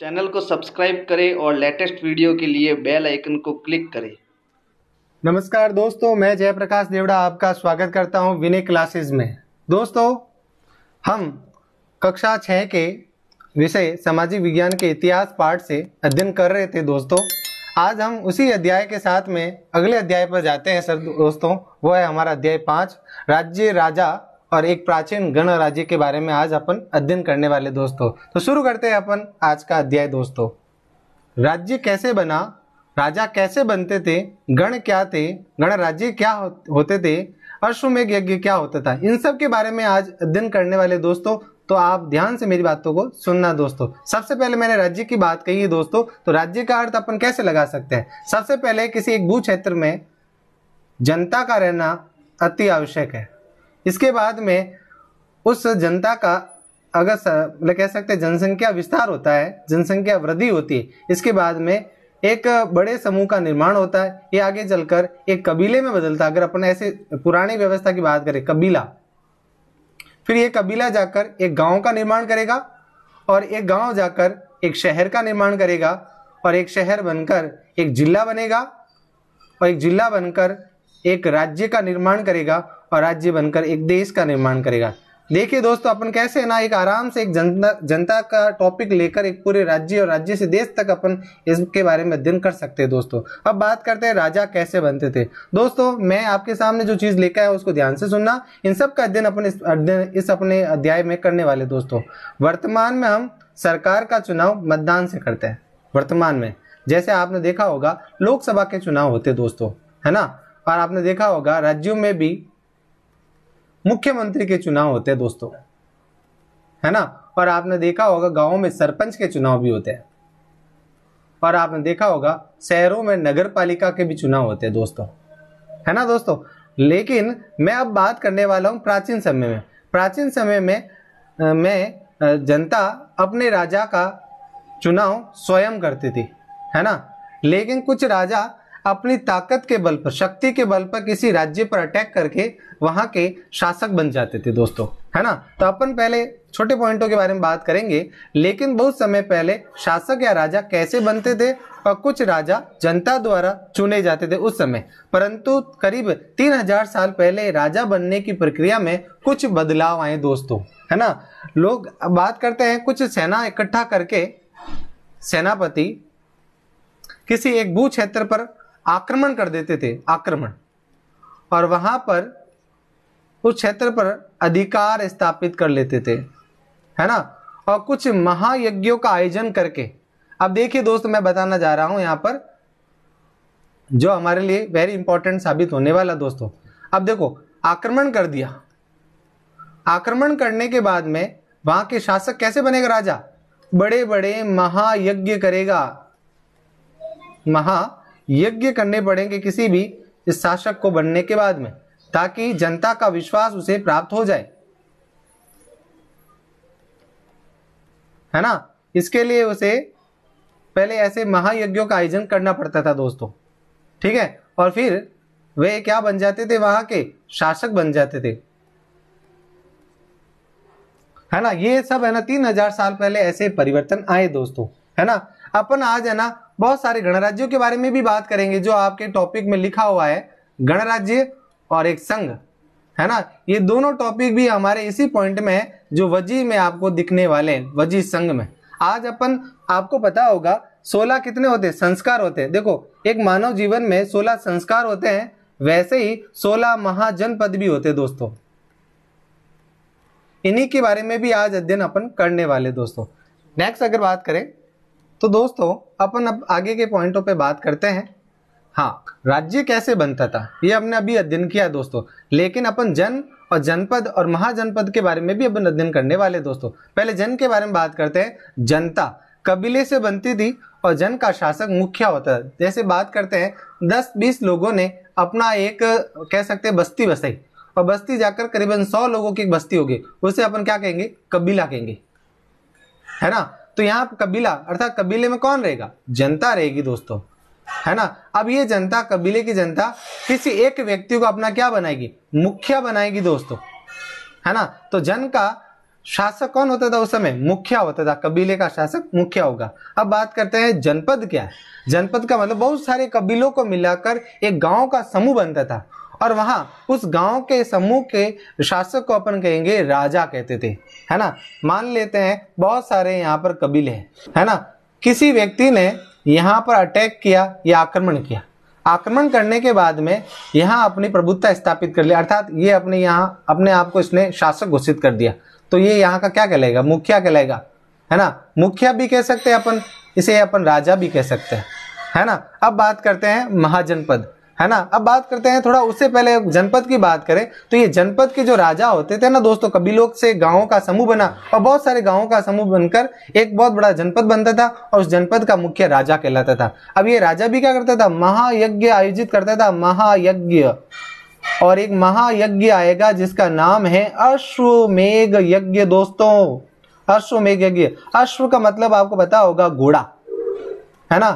channel को subscribe करें और लेटेस्ट वीडियो के लिए बेल आइकन को क्लिक करें नमस्कार दोस्तों मैं जयप्रकाश देवड़ा आपका स्वागत करता हूं विनय क्लासेस में दोस्तों हम कक्षा छः के विषय सामाजिक विज्ञान के इतिहास पाठ से अध्ययन कर रहे थे दोस्तों आज हम उसी अध्याय के साथ में अगले अध्याय पर जाते हैं सर दोस्तों वो है हमारा अध्याय पाँच राज्य राजा और एक प्राचीन गणराज्य के बारे में आज अपन अध्ययन करने वाले दोस्तों तो शुरू करते हैं अपन आज का अध्याय दोस्तों राज्य कैसे बना राजा कैसे बनते थे गण क्या थे गणराज्य क्या होते थे अश्वमेघ यज्ञ क्या होता था इन सब के बारे में आज अध्ययन करने वाले दोस्तों तो आप ध्यान से मेरी बातों को सुनना दोस्तों सबसे पहले मैंने राज्य की बात कही है दोस्तों तो राज्य का अर्थ अपन कैसे लगा सकते हैं सबसे पहले किसी एक भू क्षेत्र में जनता का रहना अति आवश्यक है इसके बाद में उस जनता का अगर मतलब कह सकते हैं जनसंख्या विस्तार होता है जनसंख्या वृद्धि होती है इसके बाद में एक बड़े समूह का निर्माण होता है ये आगे चलकर एक कबीले में बदलता है अगर अपन ऐसे पुरानी व्यवस्था की बात करें कबीला फिर ये कबीला जाकर एक गांव का निर्माण करेगा और एक गांव जाकर एक शहर का निर्माण करेगा और एक शहर बनकर एक जिला बनेगा और एक जिला बनकर एक राज्य का निर्माण करेगा और राज्य बनकर एक देश का निर्माण करेगा देखिए दोस्तों अपन कैसे ना एक आराम से एक जनता जनता का टॉपिक लेकर एक पूरे राज्य और राज्य से देश तक अपन इसके बारे में अध्ययन कर सकते हैं दोस्तों अब बात करते हैं राजा कैसे बनते थे दोस्तों मैं आपके सामने जो चीज लेकर आया उसको ध्यान से सुनना इन सब का अध्ययन अपन इस अध्ययन इस अपने अध्याय में करने वाले दोस्तों वर्तमान में हम सरकार का चुनाव मतदान से करते हैं वर्तमान में जैसे आपने देखा होगा लोकसभा के चुनाव होते दोस्तों है ना पर आपने देखा होगा राज्यों में भी मुख्यमंत्री के चुनाव होते हैं दोस्तों है ना और आपने देखा होगा गाँव में सरपंच के चुनाव भी होते हैं और आपने देखा होगा शहरों में नगर पालिका के भी चुनाव होते हैं दोस्तों है ना दोस्तों लेकिन मैं अब बात करने वाला हूं प्राचीन समय में प्राचीन समय में मैं जनता अपने राजा का चुनाव स्वयं करती थी है ना लेकिन कुछ राजा अपनी ताकत के बल पर शक्ति के बल पर किसी राज्य पर अटैक करके वहां के शासक बन जाते थे दोस्तों है ना तो अपन पहले छोटे पॉइंटों के बारे में बात करेंगे लेकिन बहुत समय पहले शासक या राजा कैसे बनते थे और कुछ राजा जनता द्वारा चुने जाते थे उस समय परंतु करीब तीन हजार साल पहले राजा बनने की प्रक्रिया में कुछ बदलाव आए दोस्तों है ना लोग बात करते हैं कुछ सेना इकट्ठा करके सेनापति किसी एक भू क्षेत्र पर आक्रमण कर देते थे आक्रमण और वहां पर उस क्षेत्र पर अधिकार स्थापित कर लेते थे है ना और कुछ महायज्ञों का आयोजन करके अब देखिए दोस्त मैं बताना जा रहा हूं यहां पर जो हमारे लिए वेरी इंपॉर्टेंट साबित होने वाला दोस्तों अब देखो आक्रमण कर दिया आक्रमण करने के बाद में वहां के शासक कैसे बनेगा राजा बड़े बड़े महायज्ञ करेगा महा यज्ञ करने पड़ेंगे किसी भी इस शासक को बनने के बाद में ताकि जनता का विश्वास उसे प्राप्त हो जाए है ना इसके लिए उसे पहले ऐसे महायज्ञों का आयोजन करना पड़ता था दोस्तों ठीक है और फिर वे क्या बन जाते थे वहां के शासक बन जाते थे है ना ये सब है ना तीन हजार साल पहले ऐसे परिवर्तन आए दोस्तों है ना अपन आज है ना बहुत सारे गणराज्यों के बारे में भी बात करेंगे जो आपके टॉपिक में लिखा हुआ है गणराज्य और एक संघ है ना ये दोनों टॉपिक भी हमारे इसी पॉइंट में है जो वजी में आपको दिखने वाले हैं वजी संघ में आज अपन आपको पता होगा सोलह कितने होते हैं संस्कार होते हैं देखो एक मानव जीवन में सोलह संस्कार होते हैं वैसे ही सोलह महाजनपद भी होते दोस्तों इन्हीं के बारे में भी आज अध्ययन अपन करने वाले दोस्तों नेक्स्ट अगर बात करें तो दोस्तों अपन अब आगे के पॉइंटों पे बात करते हैं हाँ राज्य कैसे बनता था ये हमने अभी अध्ययन किया दोस्तों लेकिन अपन जन और जनपद और महाजनपद के बारे में भी अपन अध्ययन करने वाले दोस्तों पहले जन के बारे में बात करते हैं जनता कबीले से बनती थी और जन का शासक मुखिया होता था जैसे बात करते हैं दस बीस लोगों ने अपना एक कह सकते हैं बस्ती बसाई और बस्ती जाकर करीबन सौ लोगों की बस्ती होगी उसे अपन क्या कहेंगे कबीला कहेंगे है ना तो यहाँ कबीला अर्थात कबीले में कौन रहेगा जनता रहेगी दोस्तों है ना अब ये जनता कबीले की जनता किसी एक व्यक्ति को अपना क्या बनाएगी मुखिया बनाएगी दोस्तों है ना तो जन का शासक कौन होता था उस समय मुखिया होता था कबीले का शासक मुखिया होगा अब बात करते हैं जनपद क्या है जनपद का मतलब बहुत सारे कबीलों को मिलाकर एक गांव का समूह बनता था और वहाँ उस गांव के समूह के शासक को अपन कहेंगे राजा कहते थे है ना मान लेते हैं बहुत सारे यहाँ पर कबीले हैं है ना किसी व्यक्ति ने यहाँ पर अटैक किया या आक्रमण किया आक्रमण करने के बाद में यहाँ अपनी प्रभुत्ता स्थापित कर लिया अर्थात ये अपने यहाँ अपने आप को इसने शासक घोषित कर दिया तो ये यहाँ का क्या कहलाएगा मुखिया कहलाएगा है ना मुखिया भी कह सकते हैं अपन इसे अपन राजा भी कह सकते हैं है ना अब बात करते हैं महाजनपद है ना अब बात करते हैं थोड़ा उससे पहले जनपद की बात करें तो ये जनपद के जो राजा होते थे ना दोस्तों कबीलों से गांवों का समूह बना और बहुत सारे गांवों का समूह बनकर एक बहुत बड़ा जनपद बनता था और उस जनपद का मुख्य राजा कहलाता था अब ये राजा भी क्या करता था महायज्ञ आयोजित करता था महायज्ञ और एक महायज्ञ आएगा जिसका नाम है अश्वमेघ यज्ञ दोस्तों अश्वमेघ यज्ञ अश्व का मतलब आपको पता होगा घोड़ा है ना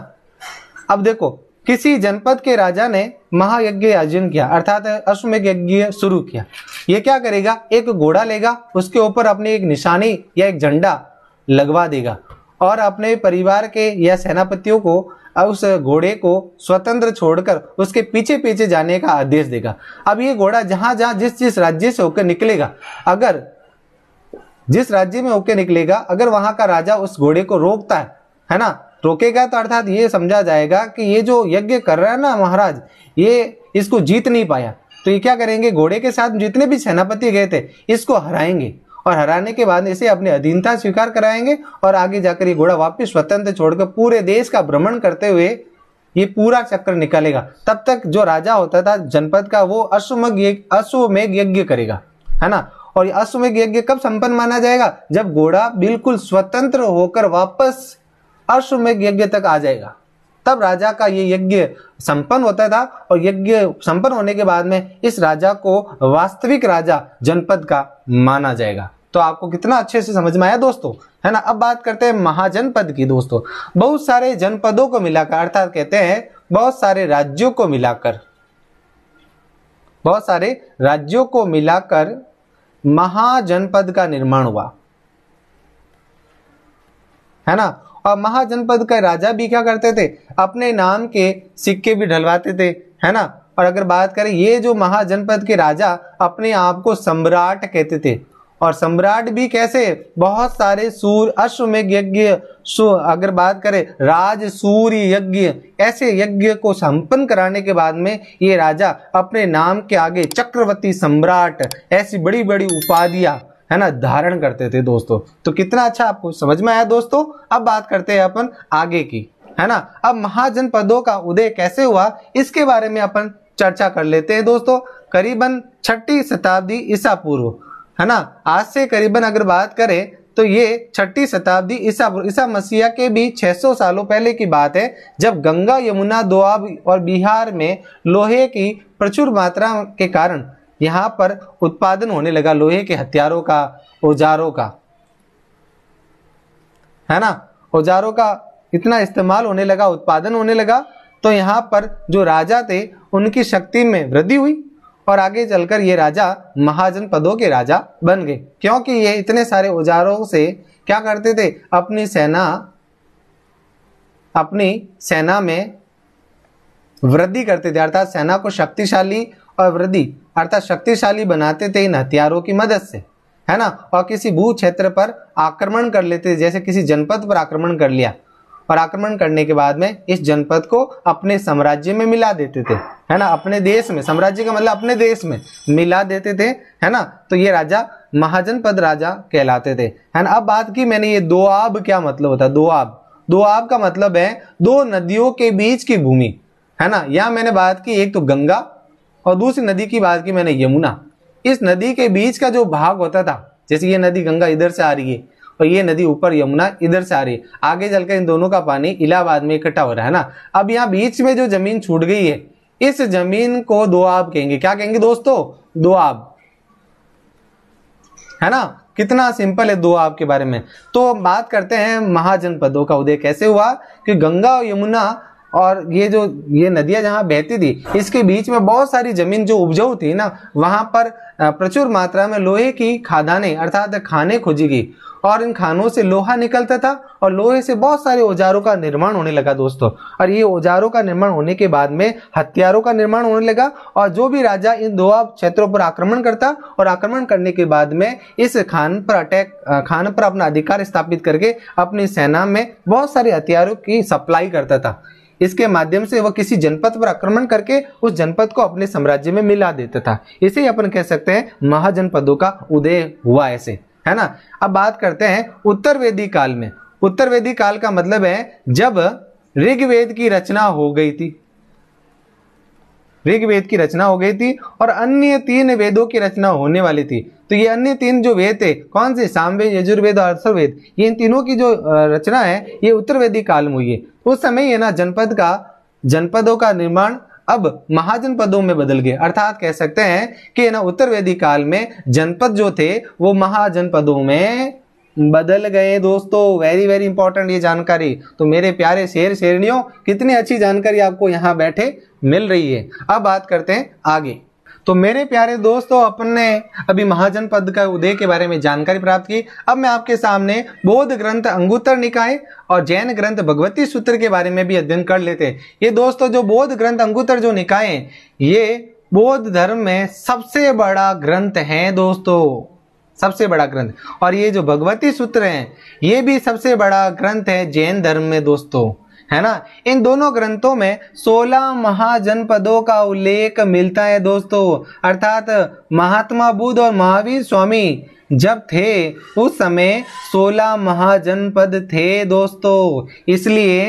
अब देखो किसी जनपद के राजा ने महायज्ञ आयोजन किया अर्थात अश्वमेघ यज्ञ शुरू किया ये क्या करेगा एक घोड़ा लेगा उसके ऊपर अपनी एक निशानी या एक झंडा लगवा देगा और अपने परिवार के या सेनापतियों को उस घोड़े को स्वतंत्र छोड़कर उसके पीछे पीछे जाने का आदेश देगा अब ये घोड़ा जहां जहां जिस जिस राज्य से होकर निकलेगा अगर जिस राज्य में होकर निकलेगा अगर वहां का राजा उस घोड़े को रोकता है है ना रोकेगा तो अर्थात ये समझा जाएगा कि ये जो यज्ञ कर रहा है ना महाराज ये इसको जीत नहीं पाया तो ये क्या करेंगे घोड़े के साथ जितने भी सेनापति गए थे इसको हराएंगे और हराने के बाद इसे अपने अधीनता स्वीकार कराएंगे और आगे जाकर ये घोड़ा वापिस स्वतंत्र छोड़कर पूरे देश का भ्रमण करते हुए ये पूरा चक्र निकालेगा तब तक जो राजा होता था जनपद का वो अश्वमेघ अश्वमेघ यज्ञ करेगा है ना और अश्वमेघ यज्ञ कब संपन्न माना जाएगा जब घोड़ा बिल्कुल स्वतंत्र होकर वापस अश्वमेघ यज्ञ तक आ जाएगा तब राजा का ये यज्ञ संपन्न होता था और यज्ञ संपन्न होने के बाद में इस राजा को वास्तविक राजा जनपद का माना जाएगा तो आपको कितना अच्छे से समझ में आया दोस्तों है ना अब बात करते हैं महाजनपद की दोस्तों बहुत सारे जनपदों को मिलाकर अर्थात कहते हैं बहुत सारे राज्यों को मिलाकर बहुत सारे राज्यों को मिलाकर महाजनपद का निर्माण हुआ है ना और महाजनपद का राजा भी क्या करते थे अपने नाम के सिक्के भी ढलवाते थे है ना और अगर बात करें ये जो महाजनपद के राजा अपने आप को सम्राट कहते थे और सम्राट भी कैसे बहुत सारे सूर अश्वमेघ यज्ञ अगर बात करें राज सूर्य यज्ञ ऐसे यज्ञ को संपन्न कराने के बाद में ये राजा अपने नाम के आगे चक्रवर्ती सम्राट ऐसी बड़ी बड़ी उपाधियां है ना धारण करते थे दोस्तों तो कितना अच्छा आपको समझ में आया दोस्तों अब बात करते हैं अपन आगे की है ना अब महाजनपदों का उदय कैसे हुआ इसके बारे में अपन चर्चा कर लेते हैं दोस्तों करीबन छठी शताब्दी ईसा पूर्व है ना आज से करीबन अगर बात करें तो ये छठी शताब्दी ईसा ईसा मसीहा के भी 600 सालों पहले की बात है जब गंगा यमुना दोआब और बिहार में लोहे की प्रचुर मात्रा के कारण यहाँ पर उत्पादन होने लगा लोहे के हथियारों का औजारों का है ना औजारों का इतना इस्तेमाल होने लगा उत्पादन होने लगा तो यहाँ पर जो राजा थे उनकी शक्ति में वृद्धि हुई और आगे चलकर ये राजा महाजन पदों के राजा बन गए क्योंकि ये इतने सारे औजारों से क्या करते थे अपनी सेना अपनी सेना में वृद्धि करते थे अर्थात सेना को शक्तिशाली और वृद्धि अर्थात शक्तिशाली बनाते थे इन हथियारों की मदद से है ना और किसी भू क्षेत्र पर आक्रमण कर लेते जैसे किसी जनपद पर आक्रमण कर लिया और आक्रमण करने के बाद में इस जनपद को अपने साम्राज्य में मिला देते थे है ना अपने देश में साम्राज्य का मतलब अपने देश में मिला देते थे है ना तो ये राजा महाजनपद राजा कहलाते थे है ना अब बात की मैंने ये दो आब क्या मतलब होता है दो आब दो आब का मतलब है दो नदियों के बीच की भूमि है ना यहां मैंने बात की एक तो गंगा और दूसरी नदी की बात की मैंने यमुना इस नदी के बीच का जो भाग होता था जैसे ये नदी गंगा इधर से आ रही है और ये नदी ऊपर यमुना इधर से आ रही है आगे चलकर इन दोनों का पानी इलाहाबाद में इकट्ठा हो रहा है ना अब यहाँ बीच में जो जमीन छूट गई है इस जमीन को दो आब कहेंगे क्या कहेंगे दोस्तों दो आब है ना कितना सिंपल है दो आब के बारे में तो बात करते हैं महाजनपदों का उदय कैसे हुआ कि गंगा और यमुना और ये जो ये नदियां जहाँ बहती थी इसके बीच में बहुत सारी ज़मीन जो उपजाऊ थी ना वहां पर प्रचुर मात्रा में लोहे की खादाने अर्थात खाने खोजी गई और इन खानों से लोहा निकलता था और लोहे से बहुत सारे औजारों का निर्माण होने लगा दोस्तों और ये औजारों का निर्माण होने के बाद में हथियारों का निर्माण होने लगा और जो भी राजा इन दो क्षेत्रों पर आक्रमण करता और आक्रमण करने के बाद में इस खान पर अटैक खान पर अपना अधिकार स्थापित करके अपनी सेना में बहुत सारे हथियारों की सप्लाई करता था इसके माध्यम से वह किसी जनपद पर आक्रमण करके उस जनपद को अपने साम्राज्य में मिला देता था इसे अपन कह सकते हैं महाजनपदों का उदय हुआ ऐसे है ना अब बात करते हैं उत्तर वेदी काल में उत्तर वेदी काल का मतलब है जब ऋग्वेद की रचना हो गई थी ऋग्वेद की रचना हो गई थी और अन्य तीन वेदों की रचना होने वाली थी तो ये अन्य तीन जो वेद थे कौन से सामवेद यजुर्वेद और अर्थवेद ये इन तीनों की जो रचना है ये उत्तर वेदी काल में हुई है उस समय ये ना जनपद का जनपदों का निर्माण अब महाजनपदों में बदल गए अर्थात कह सकते हैं कि ना उत्तर वेदी काल में जनपद जो थे वो महाजनपदों में बदल गए दोस्तों वेरी वेरी इंपॉर्टेंट ये जानकारी तो मेरे प्यारे शेर शेरणियों कितनी अच्छी जानकारी आपको यहाँ बैठे मिल रही है अब बात करते हैं आगे तो मेरे प्यारे दोस्तों अपन ने अभी महाजन पद का उदय के बारे में जानकारी प्राप्त की अब मैं आपके सामने बौद्ध ग्रंथ अंगुत्तर निकाय और जैन ग्रंथ भगवती सूत्र के बारे में भी अध्ययन कर लेते हैं ये दोस्तों जो बौद्ध ग्रंथ अंगुत्तर जो निकाय है ये बौद्ध धर्म में सबसे बड़ा ग्रंथ है दोस्तों सबसे बड़ा ग्रंथ और ये जो भगवती सूत्र है ये भी सबसे बड़ा ग्रंथ है जैन धर्म में दोस्तों है ना इन दोनों ग्रंथों में सोलह महाजनपदों का उल्लेख मिलता है दोस्तों अर्थात महात्मा बुद्ध और महावीर स्वामी जब थे उस समय सोलह महाजनपद थे दोस्तों इसलिए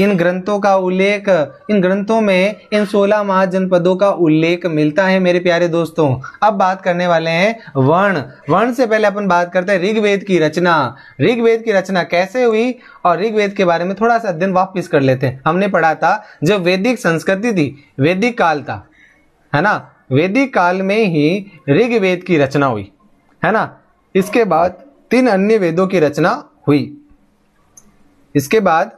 इन ग्रंथों का उल्लेख इन ग्रंथों में इन सोलह महाजनपदों का उल्लेख मिलता है मेरे प्यारे दोस्तों अब बात करने वाले हैं वर्ण वर्ण से पहले अपन बात करते हैं ऋग्वेद की रचना ऋग्वेद की रचना कैसे हुई और ऋग्वेद के बारे में थोड़ा सा अध्ययन वापिस कर लेते हैं हमने पढ़ा था जो वैदिक संस्कृति थी वैदिक काल था है ना वैदिक काल में ही ऋग्वेद की रचना हुई है ना इसके बाद तीन अन्य वेदों की रचना हुई इसके बाद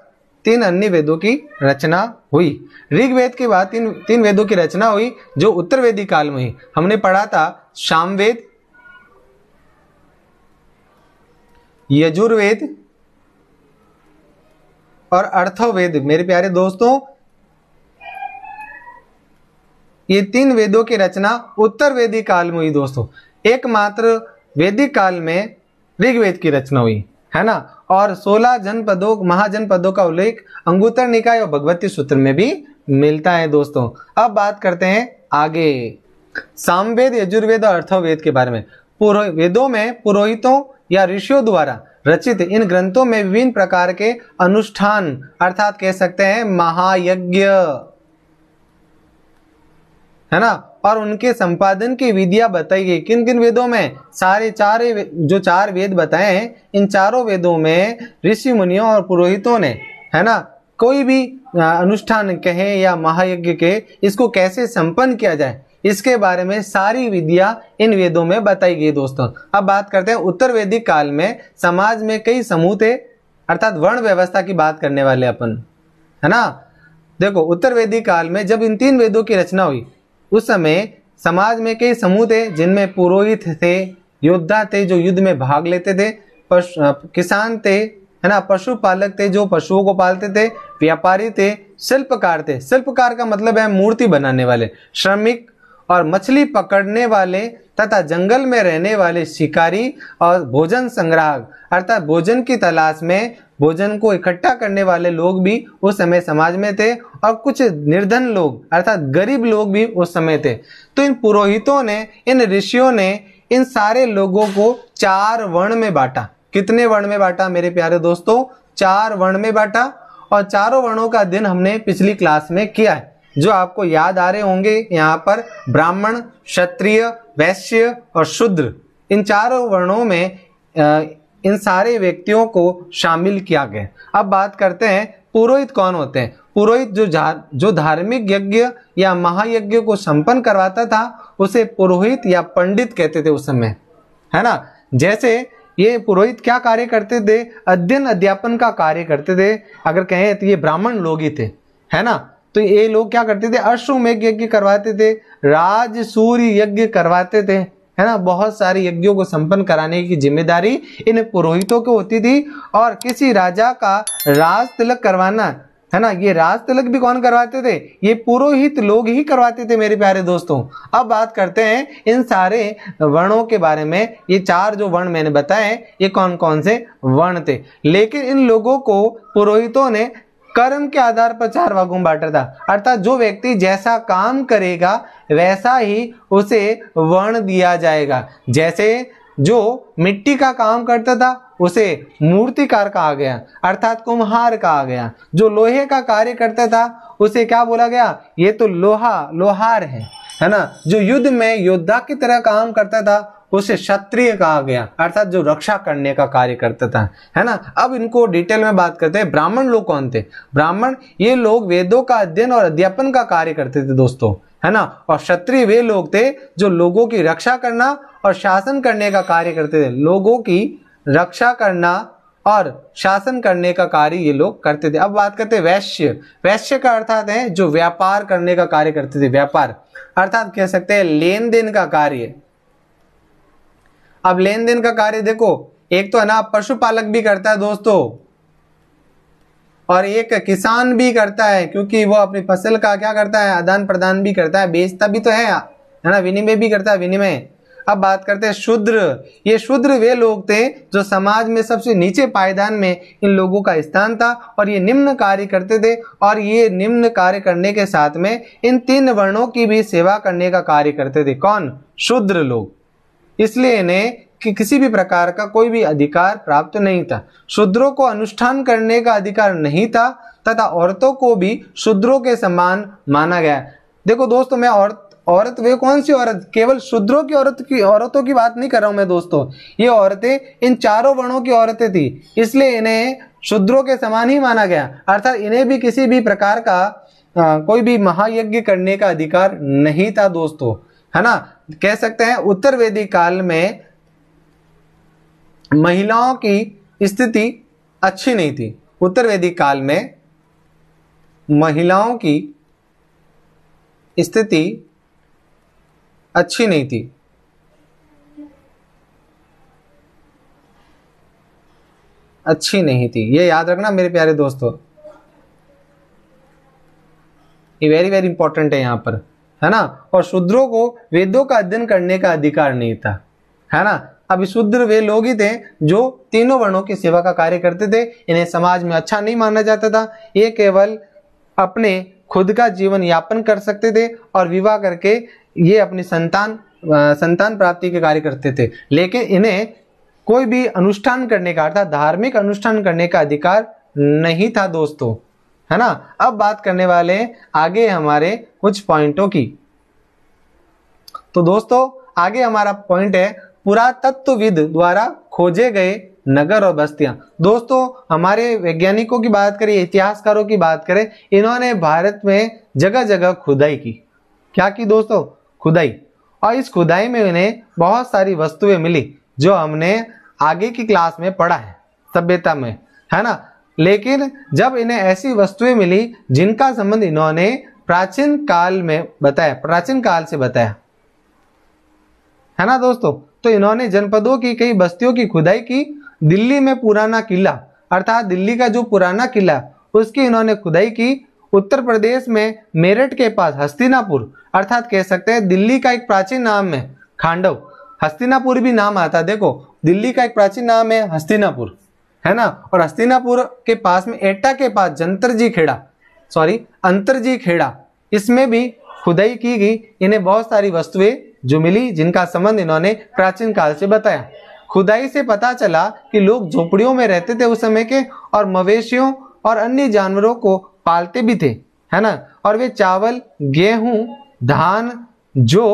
तीन अन्य वेदों की रचना हुई ऋग्वेद के बाद तीन तीन वेदों की रचना हुई जो उत्तर वेदी काल में हुई हमने पढ़ा था सामवेद यजुर्वेद और अर्थवेद मेरे प्यारे दोस्तों ये तीन वेदों की रचना उत्तर वेदी काल में हुई दोस्तों एकमात्र वेदी काल में ऋग्वेद की रचना हुई है ना और 16 जनपदों महाजनपदों का उल्लेख अंगूतर निकाय और भगवती सूत्र में भी मिलता है दोस्तों अब बात करते हैं आगे सामवेद यजुर्वेद और अर्थवेद के बारे में पुरो वेदों में पुरोहितों या ऋषियों द्वारा रचित इन ग्रंथों में विभिन्न प्रकार के अनुष्ठान अर्थात कह सकते हैं महायज्ञ है ना और उनके संपादन की विधिया बताई गई किन किन वेदों में सारे चार जो चार वेद बताए हैं इन चारों वेदों में ऋषि मुनियों और पुरोहितों ने है ना कोई भी अनुष्ठान कहे या महायज्ञ के इसको कैसे संपन्न किया जाए इसके बारे में सारी विधियां इन वेदों में बताई गई दोस्तों अब बात करते हैं उत्तर वैदिक काल में समाज में कई समूह थे अर्थात वर्ण व्यवस्था की बात करने वाले अपन है ना देखो उत्तर वैदिक काल में जब इन तीन वेदों की रचना हुई उस समय समाज में कई समूह थे जिनमें पुरोहित थे योद्धा थे जो युद्ध में भाग लेते थे किसान थे है ना पशुपालक थे जो पशुओं को पालते थे व्यापारी थे शिल्पकार थे शिल्पकार का मतलब है मूर्ति बनाने वाले श्रमिक और मछली पकड़ने वाले तथा जंगल में रहने वाले शिकारी और भोजन संग्राहक अर्थात भोजन की तलाश में भोजन को इकट्ठा करने वाले लोग भी उस समय समाज में थे और कुछ निर्धन लोग अर्थात गरीब लोग भी उस समय थे तो इन पुरोहितों ने इन ऋषियों ने इन सारे लोगों को चार वर्ण में बांटा कितने वर्ण में बांटा मेरे प्यारे दोस्तों चार वर्ण में बांटा और चारों वर्णों का दिन हमने पिछली क्लास में किया है जो आपको याद आ रहे होंगे यहाँ पर ब्राह्मण क्षत्रिय वैश्य और शूद्र इन चारों वर्णों में इन सारे व्यक्तियों को शामिल किया गया अब बात करते हैं पुरोहित कौन होते हैं पुरोहित जो जो धार्मिक यज्ञ या महायज्ञ को संपन्न करवाता था उसे पुरोहित या पंडित कहते थे उस समय है ना जैसे ये पुरोहित क्या कार्य करते थे अध्ययन अध्यापन का कार्य करते थे अगर कहें तो ये ब्राह्मण लोग ही थे है ना तो ये लोग क्या करते थे अश्वमेघ यज्ञ करवाते थे राज सूर्य यज्ञ करवाते थे है ना बहुत सारे यज्ञों को संपन्न कराने की जिम्मेदारी इन पुरोहितों को होती थी और किसी राजा का राज तिलक करवाना है ना ये राज तिलक भी कौन करवाते थे ये पुरोहित लोग ही करवाते थे मेरे प्यारे दोस्तों अब बात करते हैं इन सारे वर्णों के बारे में ये चार जो वर्ण मैंने बताए ये कौन कौन से वर्ण थे लेकिन इन लोगों को पुरोहितों ने कर्म के आधार पर चार भागों में बांटा था अर्थात जो व्यक्ति जैसा काम करेगा वैसा ही उसे वर्ण दिया जाएगा जैसे जो मिट्टी का काम करता था उसे मूर्तिकार कहा गया अर्थात कुम्हार कहा गया जो लोहे का कार्य करता था उसे क्या बोला गया ये तो लोहा लोहार है है ना जो युद्ध में योद्धा की तरह काम करता था उसे क्षत्रिय कहा गया अर्थात जो रक्षा करने का कार्य करता था है ना अब इनको डिटेल में बात करते हैं ब्राह्मण लोग कौन थे ब्राह्मण ये लोग वेदों का अध्ययन और अध्यापन का कार्य करते थे दोस्तों है ना और क्षत्रिय वे लोग थे जो लोगों की रक्षा करना और शासन करने का कार्य करते थे लोगों की रक्षा करना और शासन करने का कार्य ये लोग करते थे अब बात करते हैं वैश्य वैश्य का अर्थात है जो व्यापार करने का कार्य करते थे व्यापार अर्थात कह सकते हैं लेन देन का कार्य अब लेन देन का कार्य देखो एक तो है ना पशुपालक भी करता है दोस्तों और एक किसान भी करता है क्योंकि वो अपनी फसल का क्या करता है आदान प्रदान भी करता है बेचता भी तो है है ना विनिमय भी करता है विनिमय अब बात करते हैं शूद्र ये शूद्र वे लोग थे जो समाज में सबसे नीचे पायदान में इन लोगों का स्थान था और ये निम्न कार्य करते थे और ये निम्न कार्य करने के साथ में इन तीन वर्णों की भी सेवा करने का कार्य करते थे कौन शूद्र लोग इसलिए इन्हें कि किसी भी प्रकार का कोई भी अधिकार प्राप्त नहीं था शूद्रों को अनुष्ठान करने का अधिकार नहीं था तथा औरतों को भी शूद्रों के समान माना गया देखो दोस्तों मैं और, औरत वे कौन सी औरत केवल शूद्रों की औरत की औरतों की बात नहीं कर रहा हूं मैं दोस्तों ये औरतें इन चारों वर्णों की औरतें थी इसलिए इन्हें शूद्रों के समान ही माना गया अर्थात इन्हें भी किसी भी प्रकार का आ, कोई भी महायज्ञ करने का अधिकार नहीं था दोस्तों है ना कह सकते हैं उत्तर वेदी काल में महिलाओं की स्थिति अच्छी नहीं थी उत्तर वेदी काल में महिलाओं की स्थिति अच्छी नहीं थी अच्छी नहीं थी ये याद रखना मेरे प्यारे दोस्तों ये वेरी वेरी इंपॉर्टेंट है यहां पर है ना और शूद्रों को वेदों का अध्ययन करने का अधिकार नहीं था है ना अभी शूद्र वे लोग ही थे जो तीनों वर्णों की सेवा का कार्य करते थे इन्हें समाज में अच्छा नहीं माना जाता था ये केवल अपने खुद का जीवन यापन कर सकते थे और विवाह करके ये अपनी संतान संतान प्राप्ति के कार्य करते थे लेकिन इन्हें कोई भी अनुष्ठान करने का अर्थात धार्मिक अनुष्ठान करने का अधिकार नहीं था दोस्तों है ना अब बात करने वाले आगे हमारे कुछ पॉइंटों की तो दोस्तों आगे हमारा पॉइंट है पुरातत्वविद द्वारा खोजे गए नगर और बस्तियां दोस्तों हमारे वैज्ञानिकों की बात करें इतिहासकारों की बात करें इन्होंने भारत में जगह जगह खुदाई की क्या की दोस्तों खुदाई और इस खुदाई में उन्हें बहुत सारी वस्तुएं मिली जो हमने आगे की क्लास में पढ़ा है सभ्यता में है ना लेकिन जब इन्हें ऐसी वस्तुएं मिली जिनका संबंध इन्होंने प्राचीन काल में बताया प्राचीन काल से बताया है ना दोस्तों तो इन्होंने जनपदों की कई बस्तियों की खुदाई की दिल्ली में पुराना किला अर्थात दिल्ली का जो पुराना किला उसकी इन्होंने खुदाई की उत्तर प्रदेश में मेरठ के पास हस्तिनापुर अर्थात कह सकते हैं दिल्ली का एक प्राचीन नाम है खांडव हस्तिनापुर भी नाम आता देखो दिल्ली का एक प्राचीन नाम है हस्तिनापुर है ना और हस्तिनापुर के पास में एटा के पास जंतर जी खेड़ा सॉरी अंतर जी खेड़ा इसमें भी खुदाई की गई इन्हें बहुत सारी वस्तुएं जो मिली जिनका संबंध इन्होंने प्राचीन काल से बताया खुदाई से पता चला कि लोग झोपड़ियों में रहते थे उस समय के और मवेशियों और अन्य जानवरों को पालते भी थे है ना और वे चावल गेहूं धान जो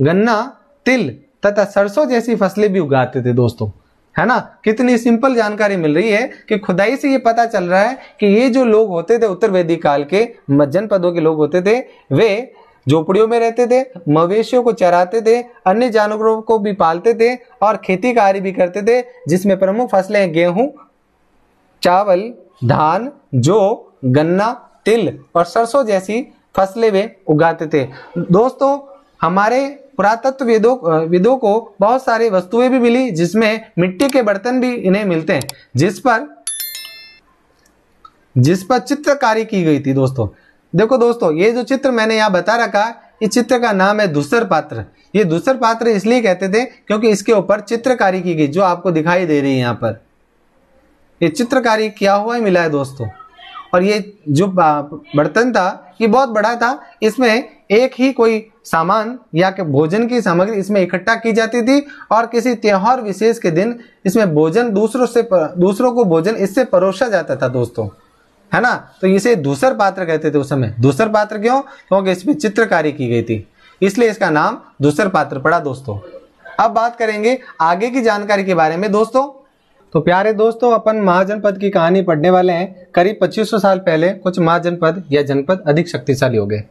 गन्ना तिल तथा सरसों जैसी फसलें भी उगाते थे दोस्तों है ना कितनी सिंपल जानकारी मिल रही है कि खुदाई से ये पता चल रहा है कि ये जो लोग होते थे उत्तर वैदिक काल के मज्जन पदों के लोग होते थे वे झोपड़ियों में रहते थे मवेशियों को चराते थे अन्य जानवरों को भी पालते थे और खेती कार्य भी करते थे जिसमें प्रमुख फसलें हैं गेहूं चावल धान जो गन्ना तिल और सरसों जैसी फसलें वे उगाते थे दोस्तों हमारे पुरातत्व वेदों विदों को बहुत सारी वस्तुएं भी मिली जिसमें मिट्टी के बर्तन भी इन्हें मिलते हैं जिस पर जिस पर चित्रकारी की गई थी दोस्तों देखो दोस्तों ये जो चित्र मैंने यहाँ बता रखा इस चित्र का नाम है दूसर पात्र ये दूसर पात्र इसलिए कहते थे क्योंकि इसके ऊपर चित्रकारी की गई जो आपको दिखाई दे रही है यहाँ पर ये चित्रकारी क्या हुआ है मिला है दोस्तों और ये जो बर्तन था ये बहुत बड़ा था इसमें एक ही कोई सामान या के भोजन की सामग्री इसमें इकट्ठा की जाती थी और किसी त्यौहार विशेष के दिन इसमें भोजन दूसरों से पर, दूसरों को भोजन इससे परोसा जाता था दोस्तों है ना तो इसे दूसर पात्र कहते थे उस समय दूसर पात्र क्यों क्योंकि इसमें चित्रकारी की गई थी इसलिए इसका नाम दूसर पात्र पड़ा दोस्तों अब बात करेंगे आगे की जानकारी के बारे में दोस्तों तो प्यारे दोस्तों अपन महाजनपद की कहानी पढ़ने वाले हैं करीब 2500 साल पहले कुछ महाजनपद या जनपद अधिक शक्तिशाली हो गए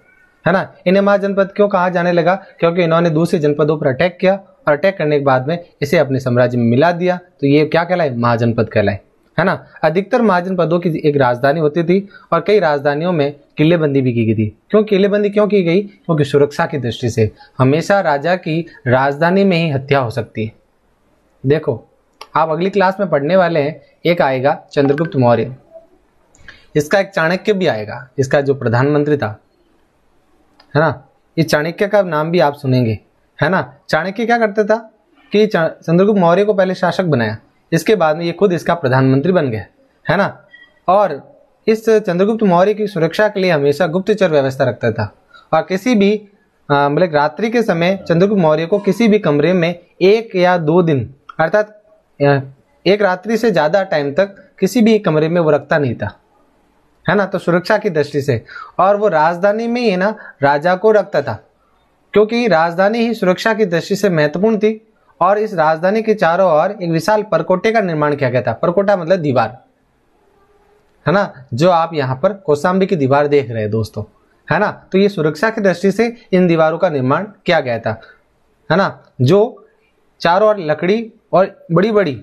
है ना इन्हें महाजनपद क्यों कहा जाने लगा क्योंकि इन्होंने दूसरे जनपदों पर अटैक किया और अटैक करने के बाद में इसे अपने साम्राज्य में मिला दिया तो ये क्या कहलाए महाजनपद कहलाए है ना अधिकतर महाजनपदों की एक राजधानी होती थी और कई राजधानियों में किलेबंदी भी की गई थी क्यों किलेबंदी क्यों की गई क्योंकि सुरक्षा की दृष्टि से हमेशा राजा की राजधानी में ही हत्या हो सकती है देखो आप अगली क्लास में पढ़ने वाले हैं एक आएगा चंद्रगुप्त मौर्य इसका एक चाणक्य भी आएगा इसका जो प्रधानमंत्री था है ना ये चाणक्य का नाम भी आप सुनेंगे है ना चाणक्य क्या करता था कि चंद्रगुप्त मौर्य को पहले शासक बनाया इसके बाद में ये खुद इसका प्रधानमंत्री बन गया है ना और इस चंद्रगुप्त मौर्य की सुरक्षा के लिए हमेशा गुप्तचर व्यवस्था रखता था और किसी भी मतलब रात्रि के समय चंद्रगुप्त मौर्य को किसी भी कमरे में एक या दो दिन अर्थात एक रात्रि से ज़्यादा टाइम तक किसी भी कमरे में वो रखता नहीं था है ना तो सुरक्षा की दृष्टि से और वो राजधानी में ही ना राजा को रखता था क्योंकि राजधानी ही सुरक्षा की दृष्टि से महत्वपूर्ण थी और इस राजधानी के चारों ओर एक विशाल परकोटे का निर्माण किया गया था परकोटा मतलब दीवार है ना जो आप यहाँ पर कोसाम्बी की दीवार देख रहे हैं दोस्तों है ना तो ये सुरक्षा की दृष्टि से इन दीवारों का निर्माण किया गया था है ना जो चारों ओर लकड़ी और बड़ी बड़ी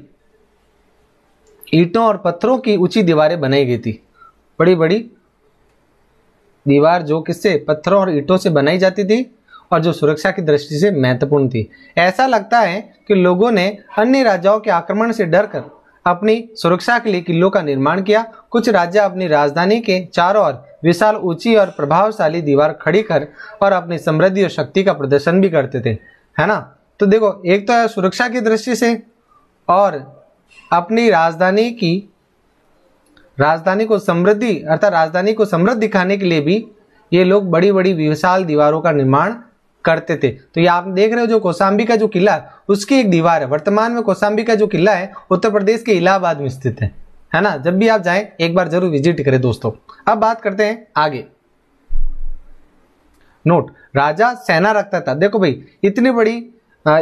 ईटों और पत्थरों की ऊंची दीवारें बनाई गई थी बड़ी बड़ी दीवार जो किससे पत्थरों और ईंटों से बनाई जाती थी और जो सुरक्षा की दृष्टि से महत्वपूर्ण थी ऐसा लगता है कि लोगों ने अन्य राजाओं के आक्रमण से डरकर अपनी सुरक्षा के लिए किलों का निर्माण किया कुछ राज्य अपनी राजधानी के चारों ओर विशाल ऊंची और प्रभावशाली दीवार खड़ी कर और अपनी समृद्धि और शक्ति का प्रदर्शन भी करते थे है ना तो देखो एक तो है सुरक्षा की दृष्टि से और अपनी राजधानी की राजधानी को समृद्धि अर्थात राजधानी को समृद्ध दिखाने के लिए भी ये लोग बड़ी बड़ी विशाल दीवारों का निर्माण करते थे तो ये आप देख रहे हो जो कौसाम्बी का जो किला उसकी एक दीवार है वर्तमान में कौसाम्बी का जो किला है उत्तर प्रदेश के इलाहाबाद में स्थित है है ना जब भी आप जाएं एक बार जरूर विजिट करें दोस्तों अब बात करते हैं आगे नोट राजा सेना रखता था देखो भाई इतनी बड़ी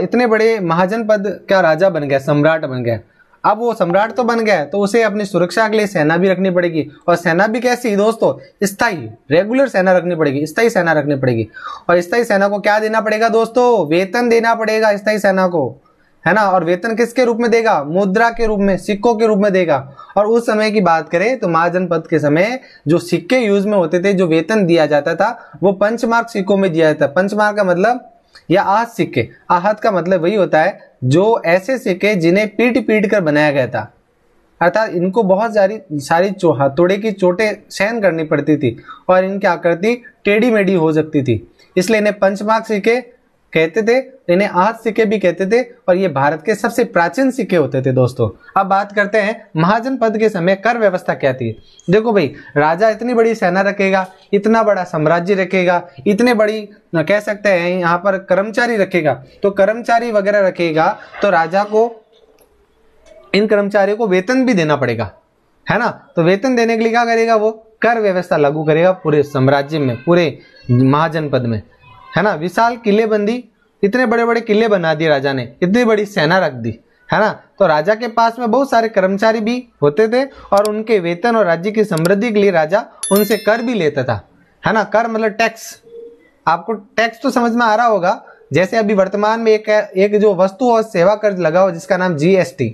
इतने बड़े महाजन पद का राजा बन गया सम्राट बन गया अब वो सम्राट तो बन गया है तो उसे अपनी सुरक्षा के लिए सेना भी रखनी पड़ेगी और सेना भी कैसी दोस्तों स्थाई रेगुलर सेना रखनी पड़ेगी स्थाई सेना रखनी पड़ेगी और स्थाई सेना को क्या देना पड़ेगा दोस्तों वेतन देना पड़ेगा स्थाई सेना को है ना और वेतन किसके रूप में देगा मुद्रा के रूप में सिक्कों के रूप में देगा और उस समय की बात करें तो महाजनपद के समय जो सिक्के यूज में होते थे जो वेतन दिया जाता था वो पंचमार्क सिक्कों में दिया जाता पंचमार्क का मतलब या आहत सिक्के आहत का मतलब वही होता है जो ऐसे सिक्के जिन्हें पीट पीट कर बनाया गया था अर्थात इनको बहुत सारी सारी हथोड़े की चोटें सहन करनी पड़ती थी और इनकी आकृति टेढ़ी मेढ़ी हो सकती थी इसलिए इन्हें पंचमार्ग सिक्के कहते थे इन्हें आहत सिक्के भी कहते थे और ये भारत के सबसे प्राचीन सिक्के होते थे दोस्तों अब बात करते हैं महाजन पद के समय कर व्यवस्था क्या थी देखो भाई राजा इतनी बड़ी सेना रखेगा इतना बड़ा साम्राज्य रखेगा इतने बड़ी कह सकते हैं यहाँ पर कर्मचारी रखेगा तो कर्मचारी वगैरह रखेगा तो राजा को इन कर्मचारियों को वेतन भी देना पड़ेगा है ना तो वेतन देने के लिए क्या करेगा वो कर व्यवस्था लागू करेगा पूरे साम्राज्य में पूरे महाजनपद में है ना विशाल किलेबंदी इतने बड़े बड़े किले बना दिए राजा ने इतनी बड़ी सेना रख दी है ना तो राजा के पास में बहुत सारे कर्मचारी भी होते थे और उनके वेतन और राज्य की समृद्धि के लिए राजा उनसे कर भी लेता था है ना कर मतलब टैक्स आपको टैक्स तो समझ में आ रहा होगा जैसे अभी वर्तमान में एक एक जो वस्तु और सेवा कर लगा हो जिसका नाम जीएसटी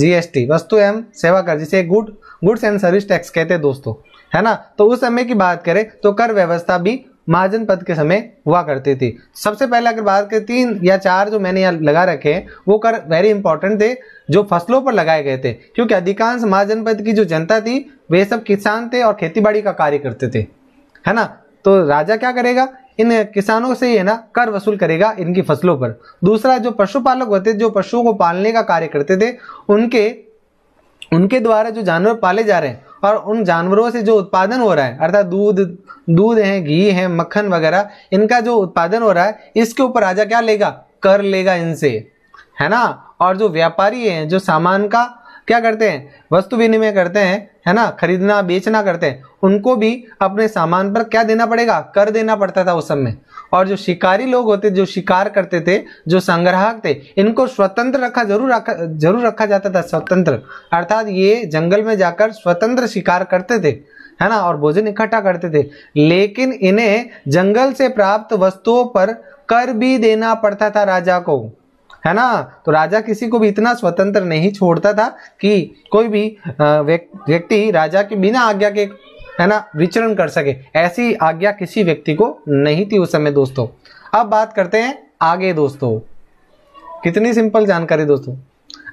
जीएसटी वस्तु एवं सेवा कर जिसे good goods and service tax कहते हैं दोस्तों है ना तो उस समय की बात करें तो कर व्यवस्था भी महाजन पद के समय हुआ करती थी सबसे पहले अगर बात करें तीन या चार जो मैंने यहाँ लगा रखे हैं वो कर वेरी इंपॉर्टेंट थे जो फसलों पर लगाए गए थे क्योंकि अधिकांश महाजन पद की जो जनता थी वे सब किसान थे और खेतीबाड़ी का कार्य करते थे है ना तो राजा क्या करेगा इन किसानों से ही है ना कर वसूल करेगा इनकी फसलों पर दूसरा जो पशुपालक होते जो पशुओं को पालने का कार्य करते थे उनके उनके द्वारा जो जानवर पाले जा रहे हैं और उन जानवरों से जो उत्पादन हो रहा है अर्थात दूध दूध है घी है मक्खन वगैरह इनका जो उत्पादन हो रहा है इसके ऊपर राजा क्या लेगा कर लेगा इनसे है ना और जो व्यापारी हैं जो सामान का क्या करते हैं वस्तु विनिमय करते हैं है ना खरीदना बेचना करते हैं उनको भी अपने सामान पर क्या देना पड़ेगा कर देना पड़ता था उस समय और जो शिकारी लोग होते जो शिकार करते थे जो संग्राहक थे इनको स्वतंत्र रखा जरूर रखा जरूर रखा जाता था स्वतंत्र अर्थात ये जंगल में जाकर स्वतंत्र शिकार करते थे है ना और भोजन इकट्ठा करते थे लेकिन इन्हें जंगल से प्राप्त वस्तुओं पर कर भी देना पड़ता था राजा को है ना तो राजा किसी को भी इतना स्वतंत्र नहीं छोड़ता था कि कोई भी व्यक्ति राजा के बिना आज्ञा के है ना विचरण कर सके ऐसी आज्ञा किसी व्यक्ति को नहीं थी उस समय दोस्तों अब बात करते हैं आगे दोस्तों कितनी सिंपल जानकारी दोस्तों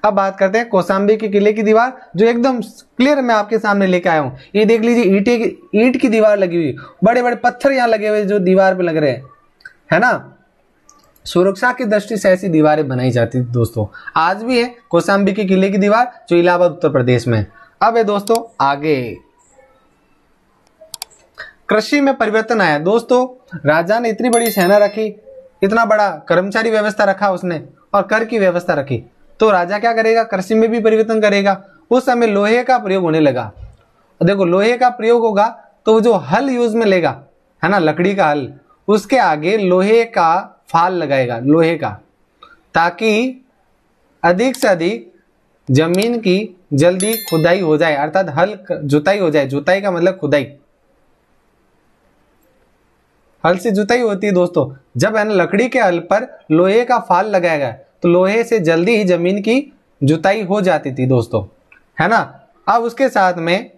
अब बात करते हैं कोसाम्बी के किले की दीवार जो एकदम क्लियर मैं आपके सामने लेके आया हूँ ये देख लीजिए ईटे की ईट की दीवार लगी हुई बड़े बड़े पत्थर यहाँ लगे हुए जो दीवार पे लग रहे हैं है ना सुरक्षा की दृष्टि से ऐसी दीवारें बनाई जाती थी दोस्तों आज भी है कोसाम्बी के किले की दीवार जो इलाहाबाद उत्तर प्रदेश में अब है दोस्तों आगे कृषि में परिवर्तन आया दोस्तों राजा ने इतनी बड़ी सेना रखी इतना बड़ा कर्मचारी व्यवस्था रखा उसने और कर की व्यवस्था रखी तो राजा क्या करेगा कृषि में भी परिवर्तन करेगा उस समय लोहे का प्रयोग होने लगा देखो लोहे का प्रयोग होगा तो जो हल यूज में लेगा है ना लकड़ी का हल उसके आगे लोहे का फाल लगाएगा लोहे का ताकि अधिक से अधिक जमीन की जल्दी खुदाई हो जाए अर्थात हल जुताई हो जाए जुताई का मतलब खुदाई हल से जुताई होती है दोस्तों जब है ना लकड़ी के हल पर लोहे का फाल लगाया तो लोहे से जल्दी ही जमीन की जुताई हो जाती थी दोस्तों है ना अब उसके साथ में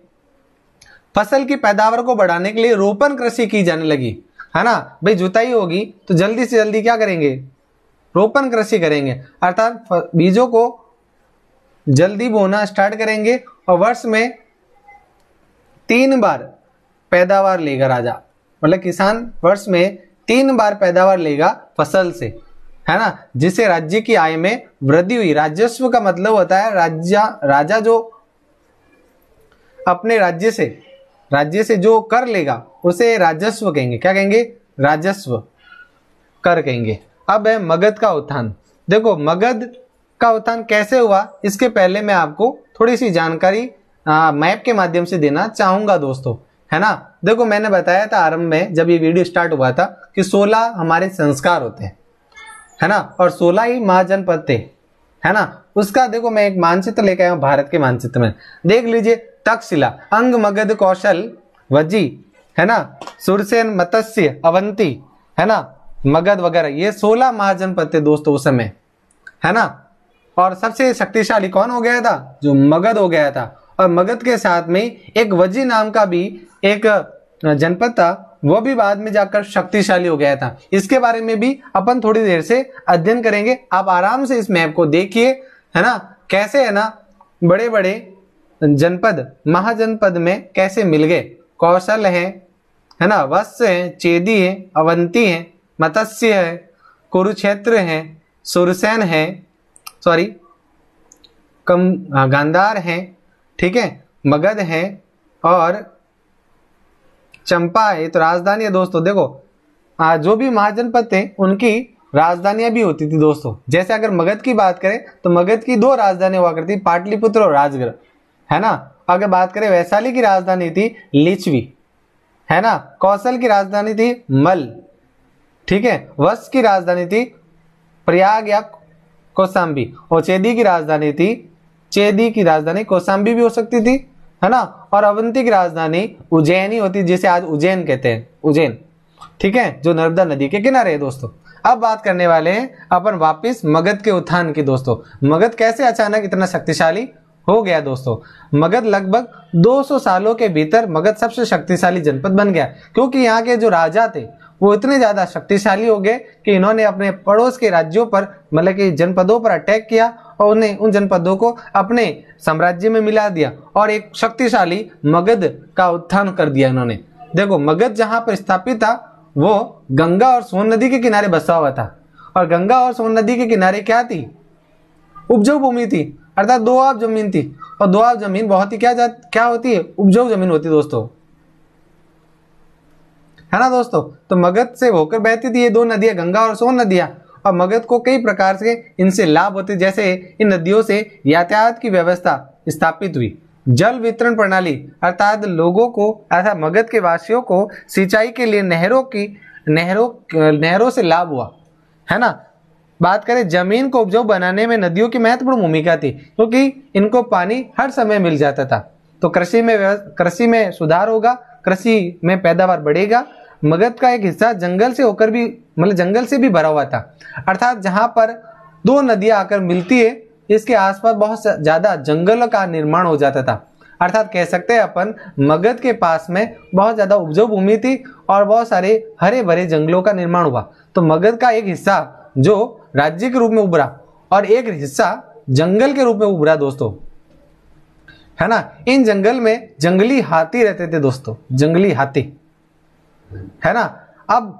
फसल की पैदावार को बढ़ाने के लिए रोपण कृषि की जाने लगी है ना भाई जुताई होगी तो जल्दी से जल्दी क्या करेंगे रोपण कृषि करेंगे अर्थात बीजों को जल्दी बोना स्टार्ट करेंगे और वर्ष में तीन बार पैदावार लेगा राजा मतलब किसान वर्ष में तीन बार पैदावार लेगा फसल से है ना जिससे राज्य की आय में वृद्धि हुई राजस्व का मतलब होता है राज्य राजा जो अपने राज्य से राज्य से जो कर लेगा उसे राजस्व कहेंगे क्या कहेंगे राजस्व कर कहेंगे अब है मगध का उत्थान देखो मगध का उत्थान कैसे हुआ इसके पहले मैं आपको थोड़ी सी जानकारी मैप के माध्यम से देना चाहूंगा दोस्तों है ना देखो मैंने बताया था आरंभ में जब ये वीडियो स्टार्ट हुआ था कि 16 हमारे संस्कार होते हैं है ना और 16 ही महाजनपद थे है ना उसका देखो मैं एक मानचित्र लेकर आया हूँ भारत के मानचित्र में देख लीजिए तक्षशिला अंग मगध कौशल वजी है ना सुरसेन मत्स्य अवंती है ना मगध वगैरह ये सोलह महाजनपद थे दोस्तों उस समय है ना और सबसे शक्तिशाली कौन हो गया था जो मगध हो गया था और मगध के साथ में एक वजी नाम का भी एक जनपद था वो भी बाद में जाकर शक्तिशाली हो गया था इसके बारे में भी अपन थोड़ी देर से अध्ययन करेंगे आप आराम से इस मैप को देखिए है ना कैसे है ना बड़े बड़े जनपद महाजनपद में कैसे मिल गए कौशल है है ना वत्स्य है चेदी है अवंती है मत्स्य है कुरुक्षेत्र है सुरसेन है सॉरी कम गांधार है ठीक है मगध है और चंपा है तो राजधानी है दोस्तों देखो आ, जो भी महाजनपद थे उनकी राजधानियां भी होती थी दोस्तों जैसे अगर मगध की बात करें तो मगध की दो राजधानी हुआ करती पाटलिपुत्र और राजगढ़ है ना अगर बात करें वैशाली की राजधानी थी लिचवी है ना कौशल की राजधानी थी मल ठीक है वस की राजधानी थी प्रयाग या कौसाम्बी और चेदी की राजधानी थी चेदी की राजधानी कौसाम्बी भी हो सकती थी है ना और अवंती की राजधानी उज्जैनी होती जिसे आज उज्जैन कहते हैं उज्जैन ठीक है जो नर्मदा नदी के किनारे है दोस्तों अब बात करने वाले हैं अपन वापस मगध के उत्थान की दोस्तों मगध कैसे अचानक इतना शक्तिशाली हो गया दोस्तों मगध लगभग 200 सालों के भीतर मगध सबसे शक्तिशाली जनपद बन गया क्योंकि यहाँ के जो राजा थे वो इतने ज्यादा शक्तिशाली हो गए कि इन्होंने अपने पड़ोस के राज्यों पर मतलब कि जनपदों पर अटैक किया और उन्हें उन जनपदों को अपने साम्राज्य में मिला दिया और एक शक्तिशाली मगध का उत्थान कर दिया इन्होंने देखो मगध जहाँ पर स्थापित था वो गंगा और सोन नदी के किनारे बसा हुआ था और गंगा और सोन नदी के किनारे क्या थी उपजाऊ भूमि थी अर्थात दो आप जमीन थी और दो आप जमीन बहुत ही क्या जा, क्या होती है उपजाऊ जमीन होती है दोस्तों है ना दोस्तों तो मगध से होकर बहती थी ये दो नदियां गंगा और सोन नदियां और मगध को कई प्रकार से इनसे लाभ होते जैसे इन नदियों से यातायात की व्यवस्था स्थापित हुई जल वितरण प्रणाली अर्थात लोगों को अर्थात मगध के वासियों को सिंचाई के लिए नहरों की नहरों नहरों से लाभ हुआ है ना बात करें जमीन को उपजाऊ बनाने में नदियों की महत्वपूर्ण भूमिका थी क्योंकि तो इनको पानी हर समय मिल जाता था तो कृषि में कृषि में सुधार होगा कृषि में पैदावार बढ़ेगा मगध का एक हिस्सा जंगल से होकर भी मतलब जंगल से भी भरा हुआ था अर्थात जहां पर दो नदियां आकर मिलती है इसके आसपास बहुत ज़्यादा जंगल का निर्माण हो जाता था अर्थात कह सकते हैं अपन मगध के पास में बहुत ज़्यादा उपजाऊ भूमि थी और बहुत सारे हरे भरे जंगलों का निर्माण हुआ तो मगध का एक हिस्सा जो राज्य के रूप में उभरा और एक हिस्सा जंगल के रूप में उभरा दोस्तों है ना इन जंगल में जंगली हाथी रहते थे दोस्तों जंगली हाथी है ना अब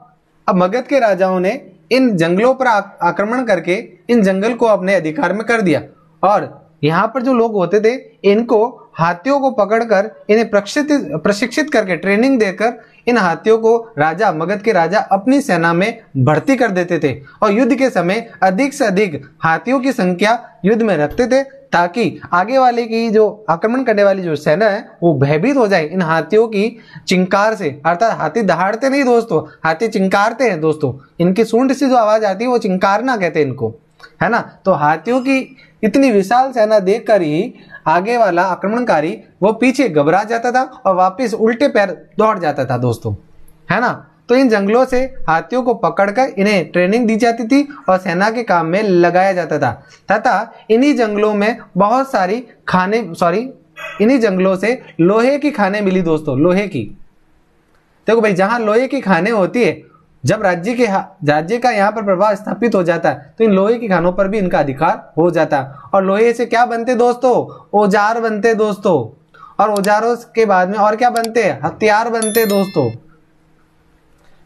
अब मगध के राजाओं ने इन जंगलों पर आक्रमण करके इन जंगल को अपने अधिकार में कर दिया और यहाँ पर जो लोग होते थे इनको हाथियों को पकड़कर इन्हें प्रशिक्षित प्रशिक्षित करके ट्रेनिंग देकर इन हाथियों को राजा मगध के राजा अपनी सेना में भर्ती कर देते थे और युद्ध के समय अधिक से अधिक हाथियों की संख्या युद्ध में रखते थे ताकि आगे वाले की जो आक्रमण करने वाली जो सेना है वो भयभीत हो जाए इन हाथियों की चिंकार से अर्थात हाथी दहाड़ते नहीं दोस्तों हाथी चिंकारते हैं दोस्तों इनकी सूंड से जो आवाज आती है वो चिंकारना कहते हैं इनको है ना तो हाथियों की इतनी विशाल सेना देखकर ही आगे वाला आक्रमणकारी वो पीछे घबरा जाता था और वापस उल्टे पैर दौड़ जाता था दोस्तों है ना तो इन जंगलों से हाथियों को पकड़कर इन्हें ट्रेनिंग दी जाती थी और सेना के काम में लगाया जाता था तथा इन्हीं जंगलों में बहुत सारी खाने सॉरी इन्हीं जंगलों से लोहे की खाने मिली दोस्तों लोहे की देखो भाई जहां लोहे की खाने होती है जब राज्य के राज्य का यहाँ पर प्रभाव स्थापित हो जाता है तो इन लोहे की खानों पर भी इनका अधिकार हो जाता है और लोहे से क्या बनते दोस्तों औजार बनते दोस्तों और औजारों के बाद में और क्या बनते हैं हथियार बनते दोस्तों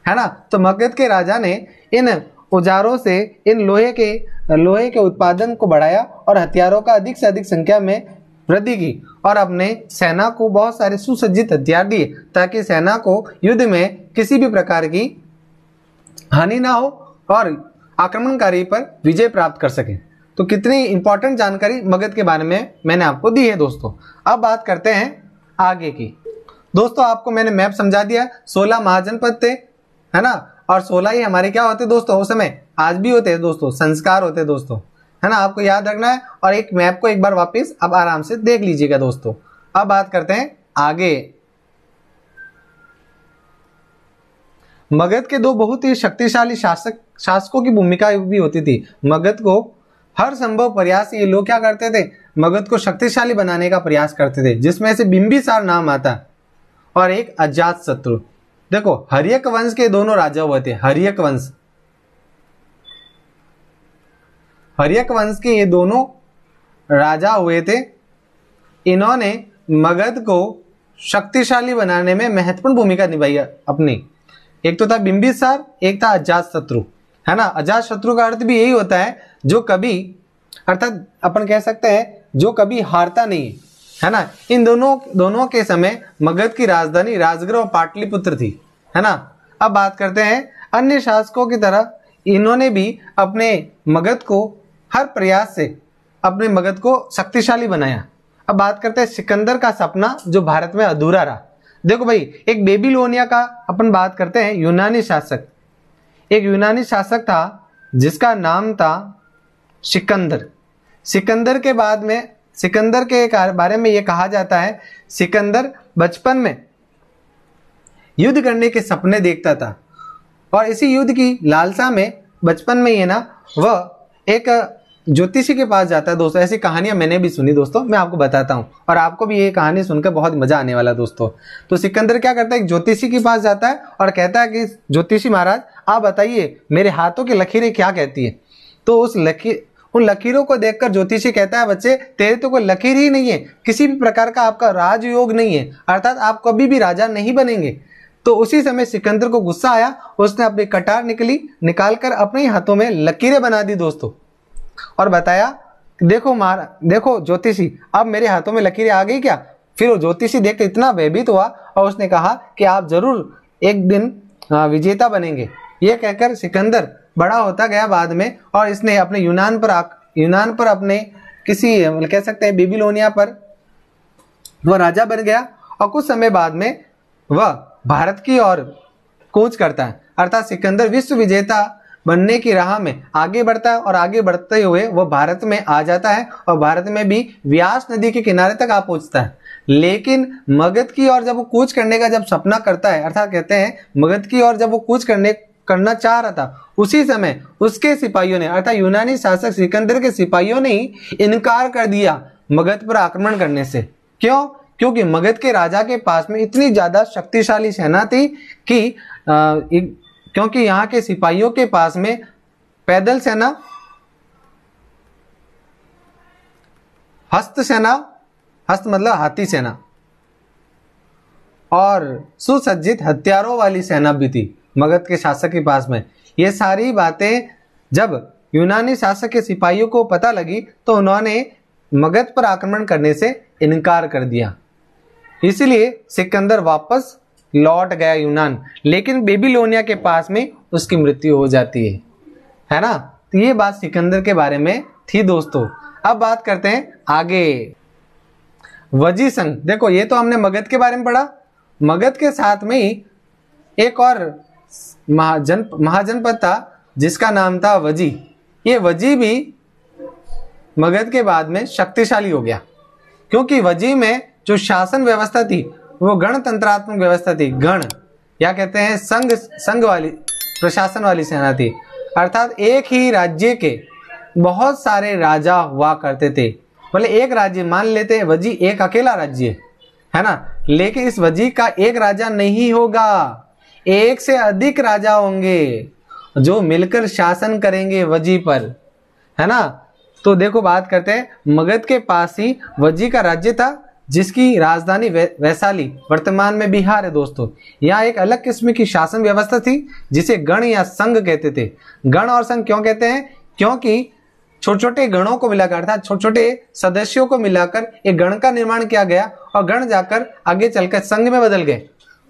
है ना तो मगध के राजा ने इन औजारों से इन लोहे के लोहे के उत्पादन को बढ़ाया और हथियारों का अधिक से अधिक संख्या में वृद्धि की और अपने सेना को बहुत सारे सुसज्जित हथियार दिए ताकि सेना को युद्ध में किसी भी प्रकार की हानि ना हो और आक्रमणकारी पर विजय प्राप्त कर सके तो कितनी इंपॉर्टेंट जानकारी मगध के बारे में मैंने आपको दी है दोस्तों अब बात करते हैं आगे की दोस्तों आपको मैंने मैप समझा दिया सोलह महाजनपद थे है ना और सोलह ही हमारे क्या होते दोस्तों उस समय आज भी होते हैं दोस्तों संस्कार होते हैं दोस्तों है ना आपको याद रखना है और एक मैप को एक बार वापस अब आराम से देख लीजिएगा दोस्तों अब बात करते हैं आगे मगध के दो बहुत ही शक्तिशाली शासक शासकों की भूमिका भी होती थी मगध को हर संभव प्रयास ये लोग क्या करते थे मगध को शक्तिशाली बनाने का प्रयास करते थे जिसमें से बिंबिसार नाम आता और एक अजात शत्रु देखो हरियक वंश के दोनों राजा हुए थे हरियक वंश हरियक वंश के ये दोनों राजा हुए थे इन्होंने मगध को शक्तिशाली बनाने में महत्वपूर्ण भूमिका निभाई अपनी एक तो था बिंबिसार एक था अजात शत्रु है ना अजात शत्रु का अर्थ भी यही होता है जो कभी अर्थात अपन कह सकते हैं जो कभी हारता नहीं है है ना इन दोनों दोनों के समय मगध की राजधानी राजगृह और पाटलिपुत्र थी है ना अब बात करते हैं अन्य शासकों की तरह इन्होंने भी अपने मगध को हर प्रयास से अपने मगध को शक्तिशाली बनाया अब बात करते हैं सिकंदर का सपना जो भारत में अधूरा रहा देखो भाई एक बेबीलोनिया का अपन बात करते हैं यूनानी शासक एक यूनानी शासक था जिसका नाम था सिकंदर सिकंदर के बाद में सिकंदर के बारे में यह कहा जाता है सिकंदर बचपन में युद्ध करने के सपने देखता था और इसी युद्ध की लालसा में बचपन में ये ना वह एक ज्योतिषी के पास जाता है दोस्तों ऐसी कहानियां मैंने भी सुनी दोस्तों मैं आपको बताता हूँ और आपको भी ये कहानी सुनकर बहुत मजा आने वाला दोस्तों तो सिकंदर क्या करता है ज्योतिषी के पास जाता है और कहता है कि ज्योतिषी महाराज आप बताइए मेरे हाथों की लकीरें क्या कहती है तो उस लकीर उन लकीरों को देखकर ज्योतिषी कहता है बच्चे तेरे तो कोई लकीर ही नहीं है किसी भी प्रकार का आपका राजयोग नहीं है अर्थात आप कभी भी राजा नहीं बनेंगे तो उसी समय सिकंदर को गुस्सा आया उसने अपनी कटार निकली निकालकर अपने हाथों में लकीरें बना दी दोस्तों और बताया देखो मार देखो ज्योतिषी अब मेरे हाथों में लकीरें आ गई क्या फिर वो ज्योतिषी देखते इतना भयभीत हुआ और उसने कहा कि आप जरूर एक दिन विजेता बनेंगे ये कहकर सिकंदर बड़ा होता गया बाद में और इसने अपने यूनान पर यूनान पर अपने किसी मतलब कह सकते हैं बेबीलोनिया पर वह राजा बन गया और कुछ समय बाद में वह भारत की ओर कूच करता है अर्थात सिकंदर विश्व विजेता बनने की राह में आगे बढ़ता है और आगे बढ़ते हुए वह भारत में आ जाता है और भारत में भी व्यास नदी के किनारे तक आ पहुंचता है लेकिन मगध की ओर जब वो कूच करने का जब सपना करता है अर्थात कहते हैं मगध की ओर जब वो कूच करने करना चाह रहा था उसी समय उसके सिपाहियों ने अर्थात यूनानी शासक सिकंदर के सिपाहियों ने ही इनकार कर दिया मगध पर आक्रमण करने से क्यों क्योंकि मगध के राजा के पास में इतनी ज्यादा शक्तिशाली सेना थी कि आ, क्योंकि यहां के सिपाहियों के पास में पैदल सेना हस्त सेना हस्त मतलब हाथी सेना और सुसज्जित हथियारों वाली सेना भी थी मगध के शासक के पास में ये सारी बातें जब यूनानी शासक के सिपाहियों को पता लगी तो उन्होंने मगध पर आक्रमण करने से इनकार कर दिया इसलिए सिकंदर वापस लौट गया यूनान लेकिन बेबीलोनिया के पास में उसकी मृत्यु हो जाती है है ना तो ये बात सिकंदर के बारे में थी दोस्तों अब बात करते हैं आगे वजी संघ देखो ये तो हमने मगध के बारे में पढ़ा मगध के साथ में ही एक और महाजन महाजनपद था जिसका नाम था वजी ये वजी भी मगध के बाद में शक्तिशाली हो गया क्योंकि वजी में जो शासन व्यवस्था थी वो गणतंत्रात्मक व्यवस्था थी गण या कहते हैं संघ संघ वाली प्रशासन वाली सेना थी अर्थात एक ही राज्य के बहुत सारे राजा हुआ करते थे मतलब एक राज्य मान लेते वजी एक अकेला राज्य है ना लेकिन इस वजी का एक राजा नहीं होगा एक से अधिक राजा होंगे जो मिलकर शासन करेंगे वजी पर है ना तो देखो बात करते हैं मगध के पास ही वजी का राज्य था जिसकी राजधानी वैशाली वर्तमान में बिहार है दोस्तों यहाँ एक अलग किस्म की शासन व्यवस्था थी जिसे गण या संघ कहते थे गण और संघ क्यों कहते हैं क्योंकि छोटे छोटे गणों को मिलाकर अर्थात छोटे छोटे सदस्यों को मिलाकर एक गण का निर्माण किया गया और गण जाकर आगे चलकर संघ में बदल गए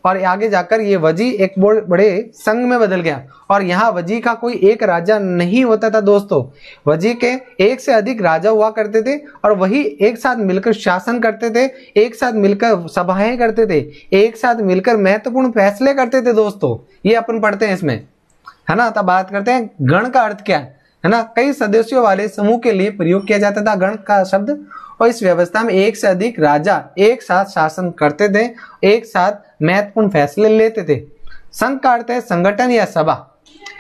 और आगे जाकर ये वजी एक बड़े संघ में बदल गया और यहाँ वजी का कोई एक राजा नहीं होता था दोस्तों वजी के एक से अधिक राजा हुआ करते थे और वही एक साथ मिलकर शासन करते थे एक साथ मिलकर सभाएं करते थे एक साथ मिलकर महत्वपूर्ण फैसले करते थे दोस्तों ये अपन पढ़ते हैं इसमें है ना तब बात करते हैं गण का अर्थ क्या है है ना कई सदस्यों वाले समूह के लिए प्रयोग किया जाता था गण का शब्द और इस व्यवस्था में एक से अधिक राजा एक साथ शासन करते थे एक साथ महत्वपूर्ण फैसले लेते थे संघ का अर्थ है संगठन या सभा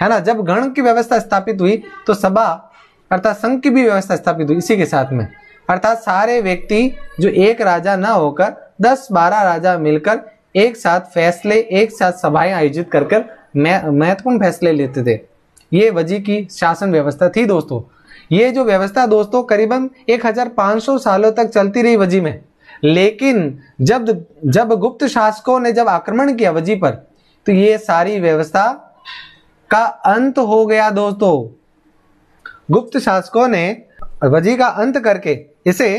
है ना जब गण की व्यवस्था स्थापित हुई तो सभा अर्थात संघ की भी व्यवस्था स्थापित हुई इसी के साथ में अर्थात सारे व्यक्ति जो एक राजा ना होकर दस बारह राजा मिलकर एक साथ फैसले एक साथ सभाएं आयोजित कर कर महत्वपूर्ण फैसले लेते थे ये वजी की शासन व्यवस्था थी दोस्तों ये जो व्यवस्था दोस्तों करीबन 1500 सालों तक चलती रही वजी में लेकिन जब जब गुप्त शासकों ने जब आक्रमण किया वजी पर तो ये सारी व्यवस्था का अंत हो गया दोस्तों गुप्त शासकों ने वजी का अंत करके इसे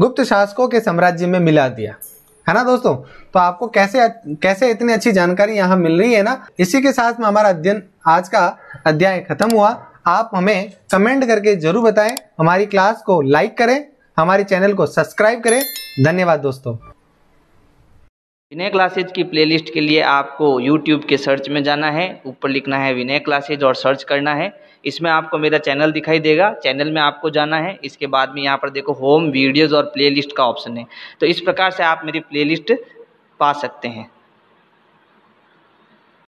गुप्त शासकों के साम्राज्य में मिला दिया है ना दोस्तों तो आपको कैसे कैसे इतनी अच्छी जानकारी यहाँ मिल रही है ना इसी के साथ में हमारा अध्ययन आज का अध्याय खत्म हुआ आप हमें कमेंट करके जरूर बताएं हमारी क्लास को लाइक करें हमारे चैनल को सब्सक्राइब करें धन्यवाद दोस्तों विनय क्लासेज की प्लेलिस्ट के लिए आपको यूट्यूब के सर्च में जाना है ऊपर लिखना है विनय क्लासेज और सर्च करना है इसमें आपको मेरा चैनल दिखाई देगा चैनल में आपको जाना है इसके बाद में यहाँ पर देखो होम वीडियोज़ और प्लेलिस्ट का ऑप्शन है तो इस प्रकार से आप मेरी प्लेलिस्ट पा सकते हैं